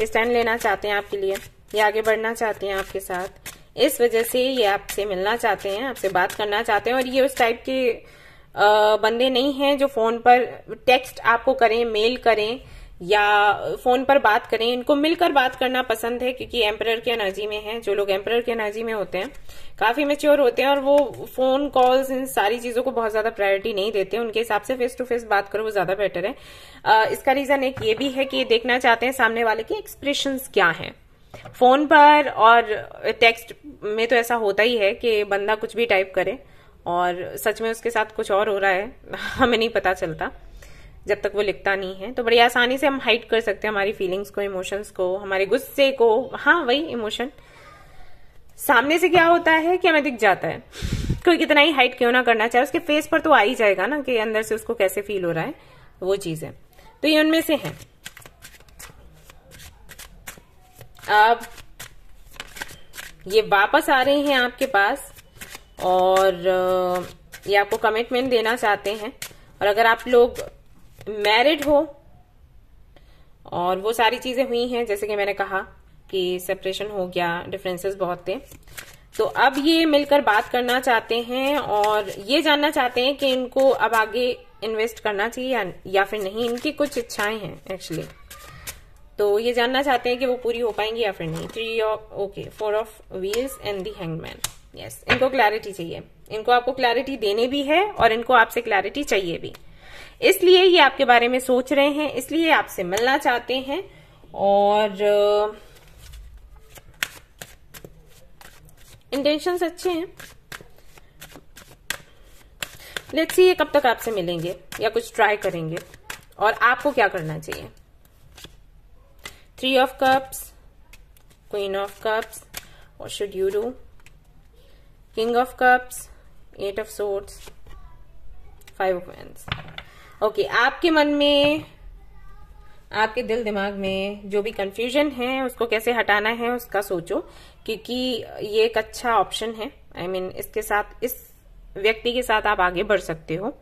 ये स्टैंड लेना चाहते हैं आपके लिए ये आगे बढ़ना चाहते हैं आपके साथ इस वजह से ये आपसे मिलना चाहते हैं आपसे बात करना चाहते हैं और ये उस टाइप के बंदे नहीं है जो फोन पर टेक्स्ट आपको करें मेल करें या फोन पर बात करें इनको मिलकर बात करना पसंद है क्योंकि एम्पर की एनर्जी में है जो लोग एम्पर की एनर्जी में होते हैं काफी मेच्योर होते हैं और वो फोन कॉल्स इन सारी चीजों को बहुत ज्यादा प्रायोरिटी नहीं देते उनके हिसाब से फेस टू फेस बात करो वो ज्यादा बेटर है आ, इसका रीजन एक ये भी है कि देखना चाहते हैं सामने वाले के एक्सप्रेशन क्या है फोन पर और टेक्स्ट में तो ऐसा होता ही है कि बंदा कुछ भी टाइप करे और सच में उसके साथ कुछ और हो रहा है [laughs] हमें नहीं पता चलता जब तक वो लिखता नहीं है तो बड़ी आसानी से हम हाइड कर सकते हैं हमारी फीलिंग्स को इमोशंस को हमारे गुस्से को हाँ वही इमोशन सामने से क्या होता है कि हमें दिख जाता है कोई कितना ही हाइट क्यों ना करना चाहे उसके फेस पर तो आ ही जाएगा ना कि अंदर से उसको कैसे फील हो रहा है वो चीज है तो ये उनमें से है अब ये वापस आ रहे हैं आपके पास और ये आपको कमिटमेंट देना चाहते हैं और अगर आप लोग मैरिड हो और वो सारी चीजें हुई हैं जैसे कि मैंने कहा कि सेपरेशन हो गया डिफरेंसेस बहुत थे तो अब ये मिलकर बात करना चाहते हैं और ये जानना चाहते हैं कि इनको अब आगे इन्वेस्ट करना चाहिए या, या फिर नहीं इनकी कुछ इच्छाएं हैं एक्चुअली तो ये जानना चाहते हैं कि वो पूरी हो पाएंगी या फिर नहीं three okay four of wheels and the hangman yes इनको क्लैरिटी चाहिए इनको आपको क्लैरिटी देने भी है और इनको आपसे क्लैरिटी चाहिए भी इसलिए ये आपके बारे में सोच रहे हैं इसलिए आपसे मिलना चाहते हैं और इंटेंशन अच्छे हैं लेट्स सी ये कब तक आपसे मिलेंगे या कुछ ट्राई करेंगे और आपको क्या करना चाहिए three of cups queen of cups और should you do king of cups eight of swords five of wands okay आपके मन में आपके दिल दिमाग में जो भी कंफ्यूजन है उसको कैसे हटाना है उसका सोचो क्योंकि ये एक अच्छा ऑप्शन है आई I मीन mean, इसके साथ इस व्यक्ति के साथ आप आगे बढ़ सकते हो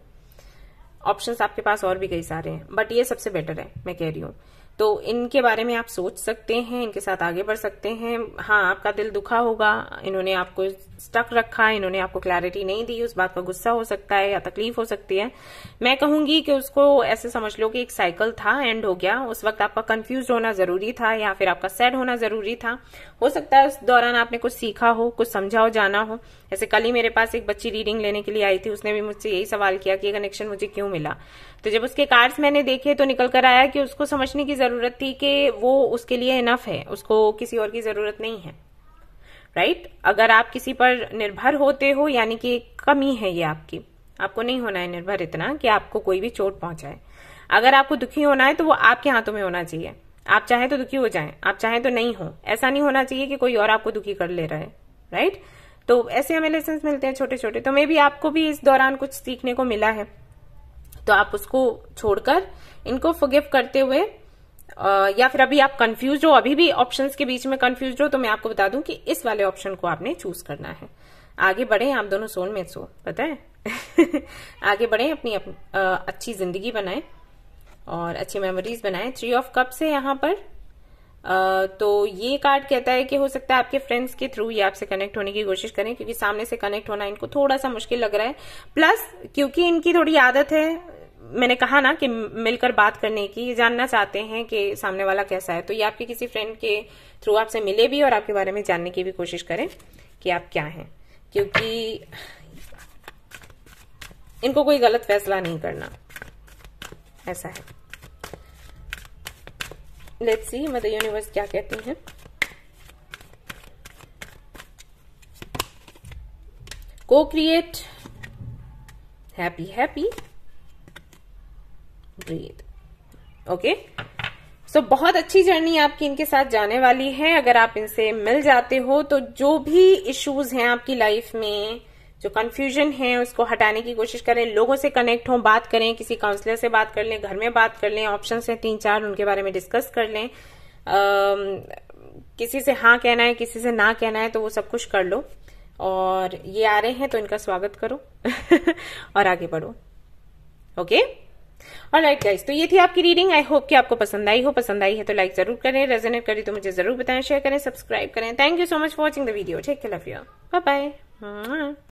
ऑप्शंस आपके पास और भी कई सारे हैं बट ये सबसे बेटर है मैं कह रही हूं तो इनके बारे में आप सोच सकते हैं इनके साथ आगे बढ़ सकते हैं हाँ आपका दिल दुखा होगा इन्होंने आपको स्टक रखा है इन्होंने आपको क्लैरिटी नहीं दी उस बात का गुस्सा हो सकता है या तकलीफ हो सकती है मैं कहूंगी कि उसको ऐसे समझ लो कि एक साइकिल था एंड हो गया उस वक्त आपका कंफ्यूज होना जरूरी था या फिर आपका सैड होना जरूरी था हो सकता है उस दौरान आपने कुछ सीखा हो कुछ समझा हो जाना हो ऐसे कल ही मेरे पास एक बच्ची रीडिंग लेने के लिए आई थी उसने भी मुझसे यही सवाल किया कि कनेक्शन मुझे क्यों मिला तो जब उसके कार्ड्स मैंने देखे तो निकल कर आया कि उसको समझने की जरूरत थी कि वो उसके लिए इनफ है उसको किसी और की जरूरत नहीं है राइट अगर आप किसी पर निर्भर होते हो यानी कि कमी है ये आपकी आपको नहीं होना है निर्भर इतना कि आपको कोई भी चोट पहुंचाए अगर आपको दुखी होना है तो वो आपके हाथों में होना चाहिए आप चाहे तो दुखी हो जाए आप चाहे तो नहीं हो ऐसा नहीं होना चाहिए कि कोई और आपको दुखी कर ले रहा है राइट तो ऐसे हमें लेसन मिलते हैं छोटे छोटे तो मे भी आपको भी इस दौरान कुछ सीखने को मिला है तो आप उसको छोड़कर इनको फुगिफ करते हुए Uh, या फिर अभी आप कंफ्यूज हो अभी भी ऑप्शंस के बीच में कंफ्यूज हो तो मैं आपको बता दूं कि इस वाले ऑप्शन को आपने चूज करना है आगे बढ़े आप दोनों सोन में सो पता है [laughs] आगे बढ़े अपनी अप, uh, अच्छी जिंदगी बनाए और अच्छी मेमोरीज बनाए थ्री ऑफ कप से यहाँ पर uh, तो ये कार्ड कहता है कि हो सकता है आपके फ्रेंड्स के थ्रू ही आपसे कनेक्ट होने की कोशिश करें क्योंकि सामने से कनेक्ट होना इनको थोड़ा सा मुश्किल लग रहा है प्लस क्योंकि इनकी थोड़ी आदत है मैंने कहा ना कि मिलकर बात करने की जानना चाहते हैं कि सामने वाला कैसा है तो ये आपके किसी फ्रेंड के थ्रू आपसे मिले भी और आपके बारे में जानने की भी कोशिश करें कि आप क्या हैं क्योंकि इनको कोई गलत फैसला नहीं करना ऐसा है लेट्स सी मदर यूनिवर्स क्या कहती हैं को create happy happy breathe okay so बहुत अच्छी जर्नी आपकी इनके साथ जाने वाली है अगर आप इनसे मिल जाते हो तो जो भी इश्यूज हैं आपकी लाइफ में जो कन्फ्यूजन है उसको हटाने की कोशिश करें लोगों से कनेक्ट हों बात करें किसी काउंसलर से बात कर लें घर में बात कर लें ऑप्शन है तीन चार उनके बारे में डिस्कस कर लें आ, किसी से हाँ कहना है किसी से ना कहना है तो वो सब कुछ कर लो और ये आ रहे हैं तो इनका स्वागत करो [laughs] और आगे बढ़ो ओके okay? और राइट गाइज तो ये थी आपकी रीडिंग आई होप कि आपको पसंद आई हो पसंद आई है तो लाइक जरूर करें रेजोनेट करी तो मुझे जरूर बताएं शेयर करें सब्सक्राइब करें thank you so much for watching the video है लव यू बाय बाय